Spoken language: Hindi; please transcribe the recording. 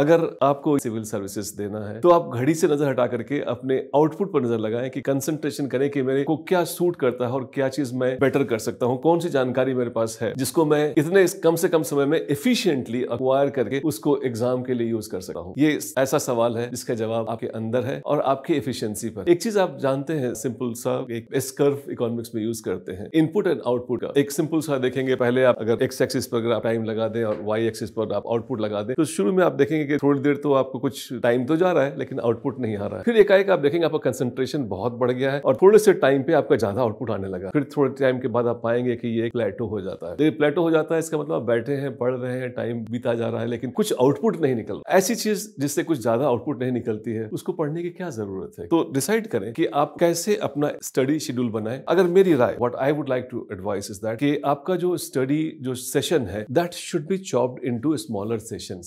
अगर आपको सिविल सर्विसेज देना है तो आप घड़ी से नजर हटा करके अपने आउटपुट पर नजर लगाएं कि कंसंट्रेशन करें कि मेरे को क्या सूट करता है और क्या चीज मैं बेटर कर सकता हूँ कौन सी जानकारी मेरे पास है जिसको मैं इतने कम से कम समय में इफिशियंटली अक्वायर करके उसको एग्जाम के लिए यूज कर सकता हूँ ये ऐसा सवाल है जिसका जवाब आपके अंदर है और आपकी इफिशियंसी पर एक चीज आप जानते हैं सिंपल सा एक स्कर्फ इकोनॉमिक्स में यूज करते हैं इनपुट एंड आउटपुट का एक सिंपल सा देखेंगे पहले आप अगर एक्स एक्सिस पर अगर आप टाइम लगा दें और वाई एक्सिस पर आप आउटपुट लगा दें तो शुरू में आप देखेंगे देखेंगे कि थोड़ी देर तो आपको कुछ टाइम तो जा रहा है लेकिन आउटपुट नहीं आ रहा है फिर एकाएक आप देखेंगे आपका कंसंट्रेशन बहुत बढ़ गया है और थोड़े से टाइम पे आपका ज्यादा आउटपुट आने लगा फिर थोड़े टाइम के बाद आप पाएंगे कि ये प्लेटो हो जाता है तो ये प्लेटो हो जाता है इसका मतलब आप बैठे हैं पढ़ रहे हैं टाइम बीता जा रहा है लेकिन कुछ आउटपुट नहीं निकल रहा ऐसी चीज जिससे कुछ ज्यादा आउटपुट नहीं निकलती है उसको पढ़ने की क्या जरूरत है तो डिसाइड करें कि आप कैसे अपना स्टडी शेड्यूल बनाए अगर मेरी राय what I would like to advise is that कि आपका जो स्टडी जो सेशन है that should be chopped into smaller session